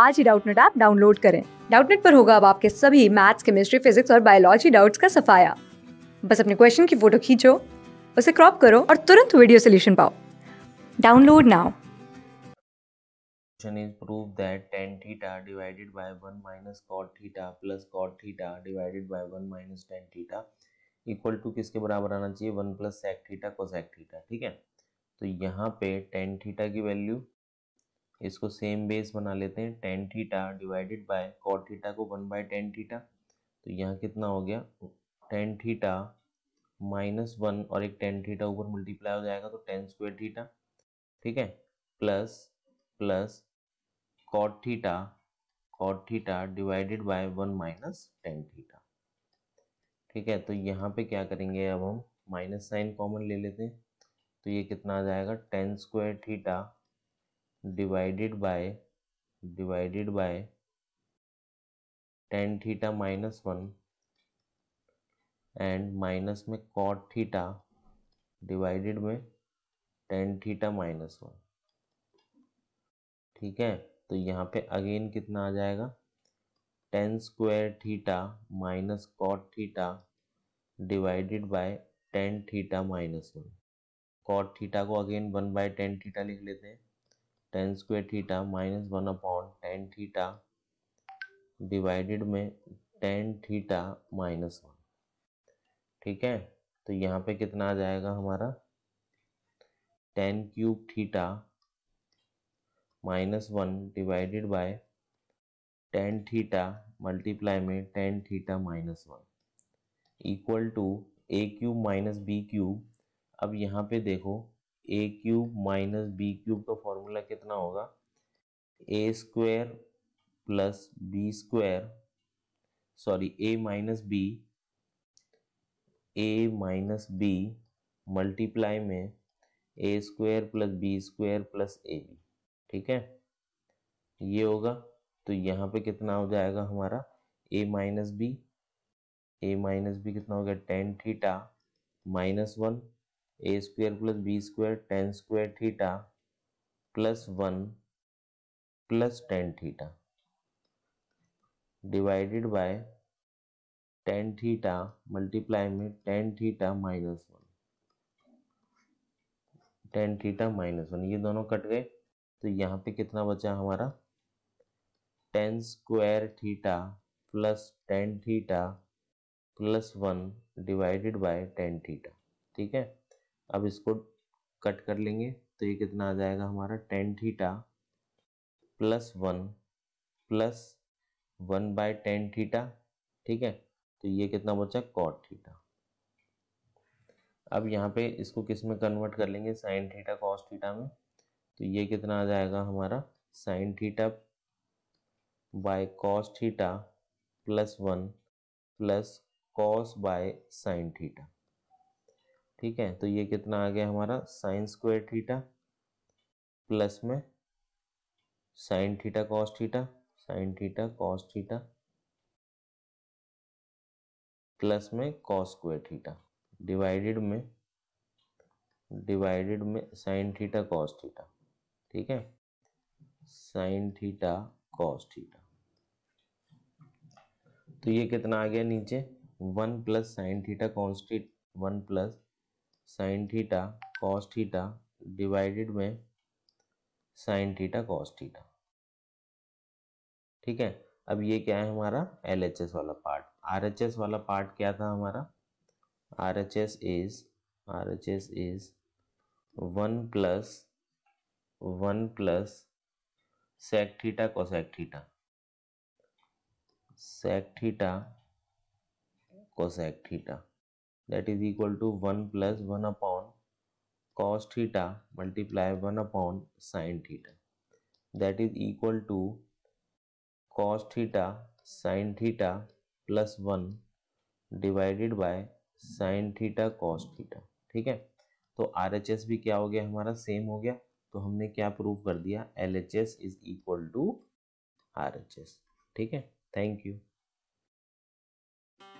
आज ही Doubtnut app download करें डाउटनेट पर होगा अब आपके सभी मैथ्स केमिस्ट्री फिजिक्स और बायोलॉजी डाउट्स का सफाया बस अपने क्वेश्चन की फोटो खींचो उसे क्रॉप करो और तुरंत वीडियो सोल्यूशन पाओ download now is prove that tan theta divided by 1 minus cot theta plus cot theta divided by 1 minus tan theta equal to किसके बराबर आना चाहिए 1 plus sec theta cosec theta ठीक है तो यहाँ पे tan थीटा की वैल्यू इसको सेम बेस बना लेते हैं tan theta divided by cot theta को वन बाय टेन थीटा तो यहाँ कितना हो गया टेन थीटा माइनस वन और एक टेन थीटा ऊपर मल्टीप्लाई हो जाएगा तो टेन स्क्वेयर थीटा ठीक है plus plus cot theta cot theta divided by one minus tan theta ठीक है तो यहाँ पे क्या करेंगे अब हम माइनस साइन कॉमन ले लेते हैं तो ये कितना आ जाएगा tan square theta divided by divided by tan theta minus one and minus में कॉट थीटा डिवाइडेड में टेन थीटा माइनस वन ठीक है तो यहाँ पे अगेन कितना आ जाएगा tan square theta minus cot theta divided by tan theta minus one cot theta को again one by tan theta लिख लेते हैं tan square theta minus one upon tan theta divided में टेन थीटा माइनस वन ठीक है तो यहाँ पे कितना आ जाएगा हमारा tan cube theta minus one divided by tan theta multiply में tan theta minus one equal to A cube minus B cube अब यहाँ पे देखो A cube minus B cube का फॉर्मूला कितना होगा A square plus B square sorry A minus B A minus B multiply में A square plus B square plus A B ठीक है ये होगा तो यहाँ पे कितना हो जाएगा हमारा A minus B A minus B कितना हो गया tan theta minus one A square plus B square tan square theta plus one plus tan theta divided by tan theta multiply में tan theta minus one tan theta minus one ये दोनों cut गए तो यहाँ पे कितना बचा हमारा tan square theta plus tan theta plus one divided by tan theta ठीक है अब इसको कट कर लेंगे तो ये कितना आ जाएगा हमारा tan theta plus one plus one by tan theta ठीक है तो ये कितना बचा कॉट थीटा अब यहाँ पे इसको किस में कन्वर्ट कर लेंगे साइन थीटा कॉस थीटा में तो ये कितना आ जाएगा हमारा sine theta by cos theta plus one plus cos by sine theta ठीक है तो ये कितना आ गया हमारा साइन स्क्वायर थीटा प्लस में sine theta cos theta sine theta cos theta plus में कॉस स्क्वायर थीटा डिवाइडेड में डिवाइडेड में साइन थीटा कॉस थीटा ठीक है साइन थीटा कॉस थीटा तो ये कितना आ गया नीचे one plus sine theta constant one plus sine theta cos theta divided में साइन थीटा कॉस थीटा ठीक है अब ये क्या है हमारा एल एच एस वाला पार्ट आर एच एस वाला पार्ट क्या था हमारा R H S is R H S is one plus one plus sec theta cosec theta sec theta cosec theta that is equal to 1 plus 1 upon cos theta multiply 1 upon sin theta that is equal to cos theta sin theta plus 1 divided by sin theta cos theta ठीक है तो are H S भी क्या हो गया हमारा same हो गया तो हमने क्या प्रूव कर दिया L H S is equal to R H S ठीक है थैंक यू